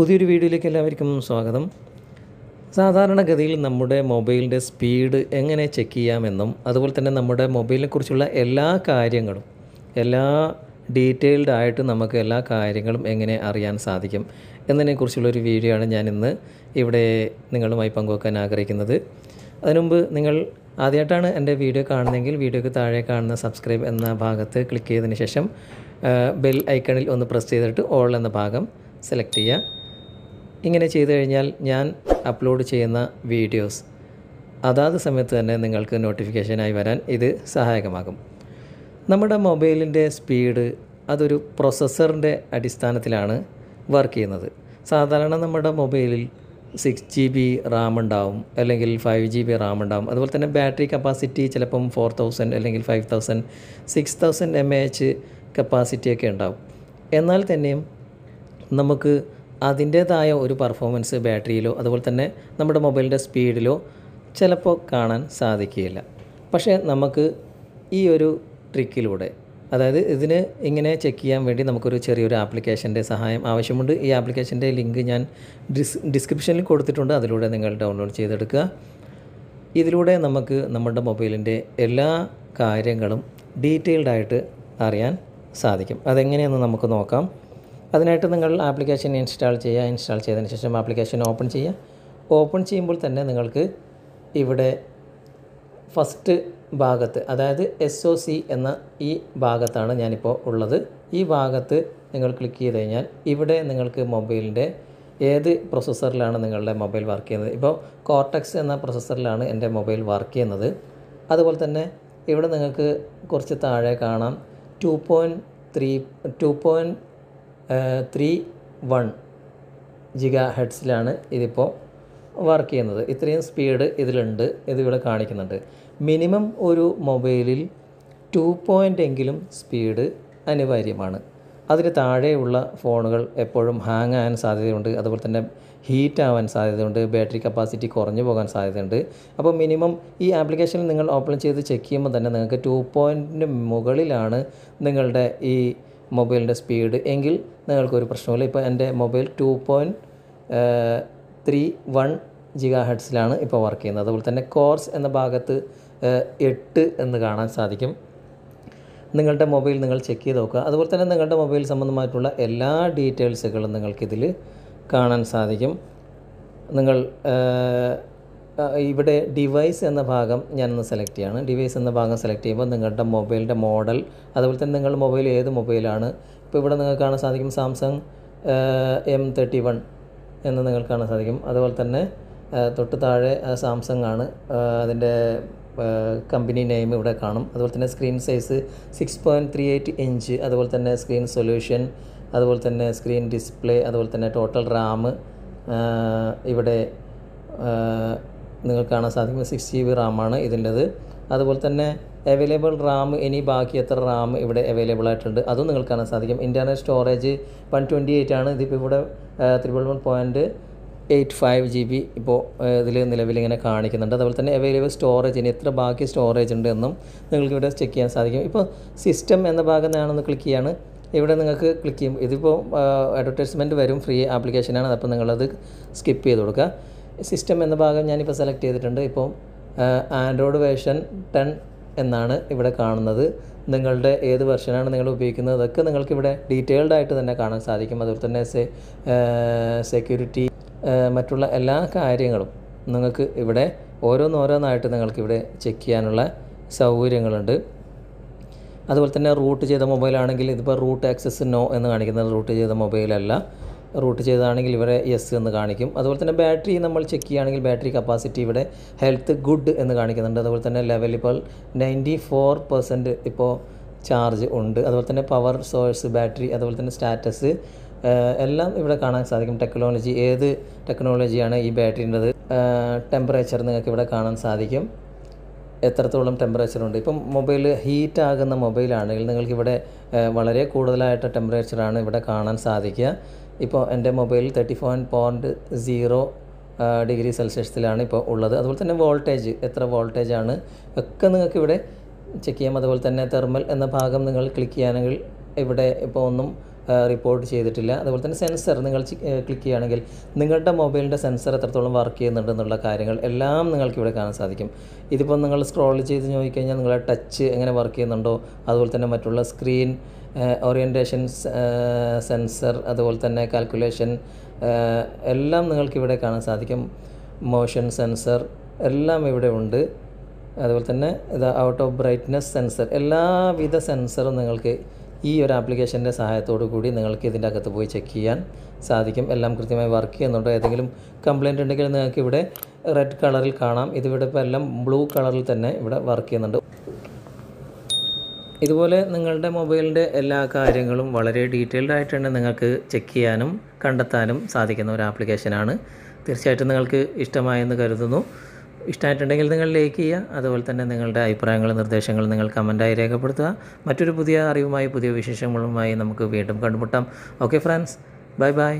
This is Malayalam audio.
പുതിയൊരു വീഡിയോയിലേക്ക് എല്ലാവർക്കും സ്വാഗതം സാധാരണഗതിയിൽ നമ്മുടെ മൊബൈലിൻ്റെ സ്പീഡ് എങ്ങനെ ചെക്ക് ചെയ്യാമെന്നും അതുപോലെ തന്നെ നമ്മുടെ മൊബൈലിനെക്കുറിച്ചുള്ള എല്ലാ കാര്യങ്ങളും എല്ലാ ഡീറ്റെയിൽഡ് ആയിട്ട് നമുക്ക് എല്ലാ കാര്യങ്ങളും എങ്ങനെ അറിയാൻ സാധിക്കും എന്നതിനെക്കുറിച്ചുള്ളൊരു വീഡിയോ ആണ് ഞാൻ ഇന്ന് ഇവിടെ നിങ്ങളുമായി പങ്കുവെക്കാൻ ആഗ്രഹിക്കുന്നത് അതിനുമുമ്പ് നിങ്ങൾ ആദ്യമായിട്ടാണ് എൻ്റെ വീഡിയോ കാണുന്നതെങ്കിൽ വീഡിയോക്ക് താഴെ കാണുന്ന സബ്സ്ക്രൈബ് എന്ന ഭാഗത്ത് ക്ലിക്ക് ചെയ്തതിന് ശേഷം ബെൽ ഐക്കണിൽ ഒന്ന് പ്രസ് ചെയ്തിട്ട് ഓൾ എന്ന ഭാഗം സെലക്ട് ചെയ്യുക ഇങ്ങനെ ചെയ്തു കഴിഞ്ഞാൽ ഞാൻ അപ്ലോഡ് ചെയ്യുന്ന വീഡിയോസ് അതാത് സമയത്ത് തന്നെ നിങ്ങൾക്ക് നോട്ടിഫിക്കേഷനായി വരാൻ ഇത് സഹായകമാകും നമ്മുടെ മൊബൈലിൻ്റെ സ്പീഡ് അതൊരു പ്രൊസസ്സറിൻ്റെ അടിസ്ഥാനത്തിലാണ് വർക്ക് ചെയ്യുന്നത് സാധാരണ നമ്മുടെ മൊബൈലിൽ സിക്സ് ജി ബി റാം ഉണ്ടാവും അല്ലെങ്കിൽ ഫൈവ് ജി ബി റാം ഉണ്ടാവും അതുപോലെ തന്നെ ബാറ്ററി കപ്പാസിറ്റി ചിലപ്പം ഫോർ തൗസൻഡ് അല്ലെങ്കിൽ five thousand six thousand M A H കപ്പാസിറ്റിയൊക്കെ ഉണ്ടാവും എന്നാൽ തന്നെയും നമുക്ക് അതിൻ്റേതായ ഒരു പെർഫോമൻസ് ബാറ്ററിയിലോ അതുപോലെ തന്നെ നമ്മുടെ മൊബൈലിൻ്റെ സ്പീഡിലോ ചിലപ്പോൾ കാണാൻ സാധിക്കുകയില്ല പക്ഷേ നമുക്ക് ഈ ഒരു ട്രിക്കിലൂടെ അതായത് ഇതിന് ഇങ്ങനെ ചെക്ക് ചെയ്യാൻ വേണ്ടി നമുക്കൊരു ചെറിയൊരു ആപ്ലിക്കേഷൻ്റെ സഹായം ആവശ്യമുണ്ട് ഈ ആപ്ലിക്കേഷൻ്റെ ലിങ്ക് ഞാൻ ഡിസ് ഡിസ്ക്രിപ്ഷനിൽ കൊടുത്തിട്ടുണ്ട് അതിലൂടെ നിങ്ങൾ ഡൗൺലോഡ് ചെയ്തെടുക്കുക ഇതിലൂടെ നമുക്ക് നമ്മുടെ മൊബൈലിൻ്റെ എല്ലാ കാര്യങ്ങളും ഡീറ്റെയിൽഡായിട്ട് അറിയാൻ സാധിക്കും അതെങ്ങനെയെന്ന് നമുക്ക് നോക്കാം അതിനായിട്ട് നിങ്ങൾ ആപ്ലിക്കേഷൻ ഇൻസ്റ്റാൾ ചെയ്യുക ഇൻസ്റ്റാൾ ചെയ്തതിന് ശേഷം ആപ്ലിക്കേഷൻ ഓപ്പൺ ചെയ്യുക ഓപ്പൺ ചെയ്യുമ്പോൾ തന്നെ നിങ്ങൾക്ക് ഇവിടെ ഫസ്റ്റ് ഭാഗത്ത് അതായത് എസ് ഒ സി എന്ന ഈ ഭാഗത്താണ് ഞാനിപ്പോൾ ഉള്ളത് ഈ ഭാഗത്ത് നിങ്ങൾ ക്ലിക്ക് ചെയ്ത് കഴിഞ്ഞാൽ ഇവിടെ നിങ്ങൾക്ക് മൊബൈലിൻ്റെ ഏത് പ്രൊസസ്സറിലാണ് നിങ്ങളുടെ മൊബൈൽ വർക്ക് ചെയ്യുന്നത് ഇപ്പോൾ കോർട്ടക്സ് എന്ന പ്രൊസസ്സറിലാണ് എൻ്റെ മൊബൈൽ വർക്ക് ചെയ്യുന്നത് അതുപോലെ തന്നെ ഇവിടെ നിങ്ങൾക്ക് കുറച്ച് താഴെ കാണാം two point three two point three one giga ഹെഡ്സിലാണ് ഇതിപ്പോൾ വർക്ക് ചെയ്യുന്നത് ഇത്രയും സ്പീഡ് ഇതിലുണ്ട് ഇതിവിടെ കാണിക്കുന്നുണ്ട് മിനിമം ഒരു മൊബൈലിൽ ടു പോയിൻ്റ് എങ്കിലും സ്പീഡ് അനിവാര്യമാണ് അതിന് താഴെയുള്ള ഫോണുകൾ എപ്പോഴും ഹാങ് ആവാൻ സാധ്യതയുണ്ട് അതുപോലെ തന്നെ ഹീറ്റ് ആവാൻ സാധ്യതയുണ്ട് ബാറ്ററി കപ്പാസിറ്റി കുറഞ്ഞു പോകാൻ സാധ്യതയുണ്ട് അപ്പോൾ മിനിമം ഈ ആപ്ലിക്കേഷനിൽ നിങ്ങൾ ഓപ്പൺ ചെയ്ത് ചെക്ക് ചെയ്യുമ്പോൾ തന്നെ നിങ്ങൾക്ക് ടു പോയിൻറ്റിന് മുകളിലാണ് നിങ്ങളുടെ ഈ മൊബൈലിൻ്റെ സ്പീഡ് എങ്കിൽ നിങ്ങൾക്കൊരു പ്രശ്നമില്ല ഇപ്പോൾ എൻ്റെ mobile two point three one giga ഹെഡ്സിലാണ് ഇപ്പോൾ വർക്ക് ചെയ്യുന്നത് അതുപോലെ തന്നെ കോർസ് എന്ന ഭാഗത്ത് എട്ട് എന്ന് കാണാൻ സാധിക്കും നിങ്ങളുടെ മൊബൈൽ നിങ്ങൾ ചെക്ക് ചെയ്ത് നോക്കുക അതുപോലെ തന്നെ നിങ്ങളുടെ മൊബൈൽ സംബന്ധമായിട്ടുള്ള എല്ലാ ഡീറ്റെയിൽസുകളും നിങ്ങൾക്കിതിൽ കാണാൻ സാധിക്കും നിങ്ങൾ ഇവിടെ ഡിവൈസ് എന്ന ഭാഗം ഞാനൊന്ന് സെലക്ട് ചെയ്യാണ് ഡിവൈസ് എന്ന ഭാഗം സെലക്ട് ചെയ്യുമ്പോൾ നിങ്ങളുടെ മൊബൈലിൻ്റെ മോഡൽ അതുപോലെ തന്നെ നിങ്ങളുടെ മൊബൈൽ ഏത് മൊബൈലാണ് ഇപ്പോൾ ഇവിടെ നിങ്ങൾക്ക് കാണാൻ സാധിക്കും സാംസങ് എം തേർട്ടി വൺ എന്ന് നിങ്ങൾക്ക് കാണാൻ സാധിക്കും അതുപോലെ തന്നെ തൊട്ട് താഴെ സാംസങ് ആണ് അതിൻ്റെ കമ്പനി നെയിം ഇവിടെ കാണും അതുപോലെ തന്നെ screen size six point three eight inch അതുപോലെ തന്നെ സ്ക്രീൻ സൊല്യൂഷൻ അതുപോലെ തന്നെ സ്ക്രീൻ ഡിസ്പ്ലേ അതുപോലെ തന്നെ ടോട്ടൽ റാം ഇവിടെ നിങ്ങൾക്ക് കാണാൻ സാധിക്കും സിക്സ് ജി ബി റാമാണ് ഇതിൻ്റെത് അതുപോലെ തന്നെ അവൈലബിൾ റാം ഇനി ബാക്കി എത്ര റാം ഇവിടെ അവൈലബിൾ ആയിട്ടുണ്ട് അതും നിങ്ങൾക്ക് കാണാൻ സാധിക്കും internet storage one twenty eight ആണ് ഇതിപ്പോൾ ഇവിടെ triple one point eight five G B ഇപ്പോൾ ഇതിൽ ഇങ്ങനെ കാണിക്കുന്നുണ്ട് അതുപോലെ തന്നെ അവൈലബിൾ സ്റ്റോറേജ് ഇനി എത്ര ബാക്കി സ്റ്റോറേജ് ഉണ്ട് എന്നും നിങ്ങൾക്ക് ഇവിടെ ചെക്ക് ചെയ്യാൻ സാധിക്കും ഇപ്പോൾ സിസ്റ്റം എന്ന ഭാഗം ഞാനൊന്ന് ക്ലിക്ക് ചെയ്യാണ് ഇവിടെ നിങ്ങൾക്ക് ക്ലിക്ക് ചെയ്യും ഇതിപ്പോൾ അഡ്വർടൈസ്മെൻറ്റ് വരും ഫ്രീ ആപ്ലിക്കേഷനാണ് അപ്പോൾ നിങ്ങളത് സ്കിപ്പ് ചെയ്ത് കൊടുക്കുക സിസ്റ്റം എന്ന ഭാഗം ഞാനിപ്പോൾ സെലക്ട് ചെയ്തിട്ടുണ്ട് ഇപ്പോൾ ആൻഡ്രോയിഡ് വേർഷൻ ടെൻ എന്നാണ് ഇവിടെ കാണുന്നത് നിങ്ങളുടെ ഏത് വെർഷനാണ് നിങ്ങൾ ഉപയോഗിക്കുന്നത് അതൊക്കെ നിങ്ങൾക്ക് ഇവിടെ ഡീറ്റെയിൽഡ് ആയിട്ട് തന്നെ കാണാൻ സാധിക്കും അതുപോലെ തന്നെ സെ സെക്യൂരിറ്റി മറ്റുള്ള എല്ലാ കാര്യങ്ങളും നിങ്ങൾക്ക് ഇവിടെ ഓരോന്നോരോന്നായിട്ട് നിങ്ങൾക്കിവിടെ ചെക്ക് ചെയ്യാനുള്ള സൗകര്യങ്ങളുണ്ട് അതുപോലെ തന്നെ റൂട്ട് ചെയ്ത മൊബൈലാണെങ്കിൽ ഇതിപ്പോൾ റൂട്ട് ആക്സസ് നോ എന്ന് കാണിക്കുന്നത് റൂട്ട് ചെയ്ത മൊബൈലല്ല റൂട്ട് ചെയ്തതാണെങ്കിൽ ഇവിടെ യെസ് എന്ന് കാണിക്കും അതുപോലെ തന്നെ ബാറ്ററി നമ്മൾ ചെക്ക് ചെയ്യുകയാണെങ്കിൽ ബാറ്ററി കപ്പാസിറ്റി ഇവിടെ ഹെൽത്ത് ഗുഡ് എന്ന് കാണിക്കുന്നുണ്ട് അതുപോലെ തന്നെ ലെവൽ ഇപ്പോൾ നയൻറ്റി ഫോർ പെർസെൻറ്റ് ഇപ്പോൾ ചാർജ് ഉണ്ട് അതുപോലെ തന്നെ പവർ സോഴ്സ് ബാറ്ററി അതുപോലെ തന്നെ സ്റ്റാറ്റസ് എല്ലാം ഇവിടെ കാണാൻ സാധിക്കും ടെക്നോളജി ഏത് ടെക്നോളജിയാണ് ഈ ബാറ്ററിൻ്റെത് ടെമ്പറേച്ചർ നിങ്ങൾക്ക് ഇവിടെ കാണാൻ സാധിക്കും എത്രത്തോളം ഉണ്ട് ഇപ്പം മൊബൈൽ ഹീറ്റ് ആകുന്ന മൊബൈലാണെങ്കിൽ നിങ്ങൾക്ക് ഇവിടെ വളരെ കൂടുതലായിട്ട് ടെമ്പറേച്ചറാണ് ഇവിടെ കാണാൻ സാധിക്കുക ഇപ്പോൾ എൻ്റെ മൊബൈലിൽ thirty four point zero degree സെൽഷ്യസിലാണ് ഇപ്പോൾ ഉള്ളത് അതുപോലെ തന്നെ വോൾട്ടേജ് എത്ര വോൾട്ടേജ് ആണ് ഒക്കെ നിങ്ങൾക്ക് ഇവിടെ ചെക്ക് ചെയ്യാം അതുപോലെ തന്നെ തെർമൽ എന്ന ഭാഗം നിങ്ങൾ ക്ലിക്ക് ചെയ്യുകയാണെങ്കിൽ ഇവിടെ ഇപ്പോൾ ഒന്നും റിപ്പോർട്ട് ചെയ്തിട്ടില്ല അതുപോലെ തന്നെ സെൻസർ നിങ്ങൾ ക്ലിക്ക് ചെയ്യുകയാണെങ്കിൽ നിങ്ങളുടെ മൊബൈലിൻ്റെ സെൻസർ എത്രത്തോളം വർക്ക് ചെയ്യുന്നുണ്ട് എന്നുള്ള കാര്യങ്ങൾ എല്ലാം നിങ്ങൾക്ക് ഇവിടെ കാണാൻ സാധിക്കും ഇതിപ്പോൾ നിങ്ങൾ സ്ക്രോൾ ചെയ്ത് നോക്കിക്കഴിഞ്ഞാൽ നിങ്ങളുടെ ടച്ച് എങ്ങനെ വർക്ക് ചെയ്യുന്നുണ്ടോ അതുപോലെ തന്നെ മറ്റുള്ള സ്ക്രീൻ ഓറിയൻറ്റേഷൻ സെൻസർ അതുപോലെ തന്നെ കാൽക്കുലേഷൻ എല്ലാം നിങ്ങൾക്കിവിടെ കാണാൻ സാധിക്കും മോഷൻ സെൻസർ എല്ലാം ഇവിടെ ഉണ്ട് അതുപോലെ തന്നെ ഇത് ഔട്ട് ഓഫ് ബ്രൈറ്റ്നെസ് സെൻസർ എല്ലാവിധ സെൻസറും നിങ്ങൾക്ക് ഈ ഒരു ആപ്ലിക്കേഷൻ്റെ സഹായത്തോടു കൂടി നിങ്ങൾക്ക് ഇതിൻ്റെ അകത്ത് പോയി ചെക്ക് ചെയ്യാൻ സാധിക്കും എല്ലാം കൃത്യമായി വർക്ക് ചെയ്യുന്നുണ്ട് ഏതെങ്കിലും കംപ്ലയിൻ്റ് ഉണ്ടെങ്കിൽ നിങ്ങൾക്ക് ഇവിടെ റെഡ് കളറിൽ കാണാം ഇതിവിടെ ഇപ്പോൾ എല്ലാം ബ്ലൂ കളറിൽ തന്നെ ഇവിടെ വർക്ക് ചെയ്യുന്നുണ്ട് ഇതുപോലെ നിങ്ങളുടെ മൊബൈലിൻ്റെ എല്ലാ കാര്യങ്ങളും വളരെ ഡീറ്റെയിൽഡ് ആയിട്ട് തന്നെ നിങ്ങൾക്ക് ചെക്ക് ചെയ്യാനും കണ്ടെത്താനും സാധിക്കുന്ന ഒരു ആപ്ലിക്കേഷനാണ് തീർച്ചയായിട്ടും നിങ്ങൾക്ക് ഇഷ്ടമായെന്ന് കരുതുന്നു ഇഷ്ടമായിട്ടുണ്ടെങ്കിൽ നിങ്ങൾ ലൈക്ക് ചെയ്യുക അതുപോലെ തന്നെ നിങ്ങളുടെ അഭിപ്രായങ്ങളും നിർദ്ദേശങ്ങളും നിങ്ങൾ കമൻറ്റായി രേഖപ്പെടുത്തുക മറ്റൊരു പുതിയ അറിവുമായി പുതിയ വിശേഷങ്ങളുമായി നമുക്ക് വീണ്ടും കണ്ടുമുട്ടാം ഓക്കെ ഫ്രണ്ട്സ് ബൈ ബൈ